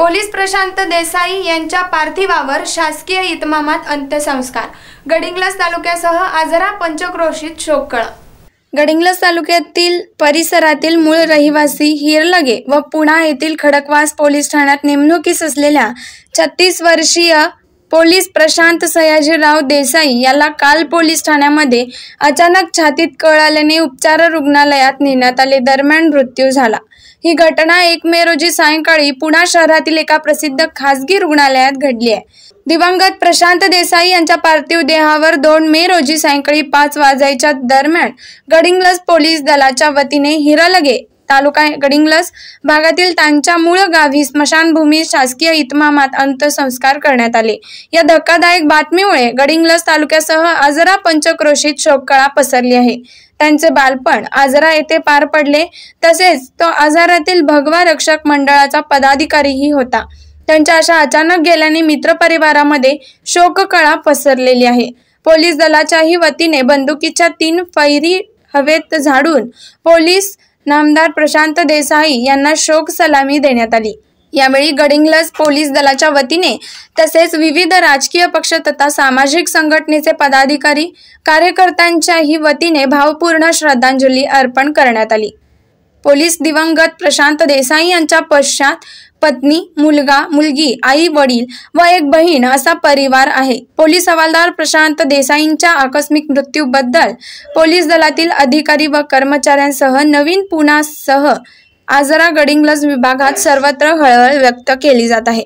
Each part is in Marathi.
पोलीस प्रशांत देसाई यांच्या पार्थिवावर शासकीय इतमामात अंत्यसंस्कार गडिंग्लस तालुक्यासह आजरा पंचक्रोशीत शोककळ गडिंग्लस तालुक्यातील परिसरातील मूळ रहिवासी हिरलगे व पुणा येथील खडकवास पोलीस ठाण्यात नेमणुकीस असलेल्या छत्तीस वर्षीय पोलीस प्रशांत सयाजीराव देसाई याला काल पोलीस ठाण्यामध्ये अचानक छातीत कळाल्याने उपचार रुग्णालयात नेण्यात आले दरम्यान मृत्यू झाला ही घटना एक मे रोजी सायंकाळी पुणा शहरातील एका प्रसिद्ध खासगी रुग्णालयात घडली आहे दिवंगत प्रशांत देसाई यांच्या पार्थिव देहावर दोन मे रोजी सायंकाळी पाच वाजायच्या दरम्यान गडिंग्लज पोलीस दलाच्या वतीने हिरलगे तालुका गडिंगलस भागातील त्यांच्या मूळ गावी स्मशानभूमी शासकीय इतमामात अंत्यसंस्कार करण्यात आले या धक्कादायक बातमीमुळे गडिंगलस तालुक्यासह आजरा पंचक्रोशीत शोककळा पसरली आहे त्यांचे बालपण आजरा येथे पार पडले तसेच तो आजारातील भगवा रक्षक मंडळाचा पदाधिकारीही होता त्यांच्या अशा अचानक गेल्याने मित्रपरिवारामध्ये शोककळा पसरलेली आहे पोलीस दलाच्याही वतीने बंदुकीच्या तीन फैरी हवेत झाडून पोलीस नामदार प्रशांत देसाई यांना शोक सलामी देण्यात आली यावेळी गडिंग्लज पोलीस दलाच्या वतीने तसेच विविध राजकीय पक्ष तथा सामाजिक संघटनेचे पदाधिकारी कार्यकर्त्यांच्याही वतीने भावपूर्ण श्रद्धांजली अर्पण करण्यात आली पोलीस दिवंगत प्रशांत देसाई यांच्या पश्चात पत्नी मुलगा मुलगी आई वडील व एक बहीण असा परिवार आहे पोलीस हवालदार प्रशांत देसाईंच्या आकस्मिक मृत्यूबद्दल पोलीस दलातील अधिकारी व कर्मचाऱ्यांसह नवीन सह आजरा गडिंग्लज विभागात सर्वत्र हळहळ व्यक्त केली जात आहे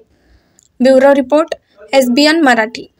ब्युरो रिपोर्ट एसबीएन मराठी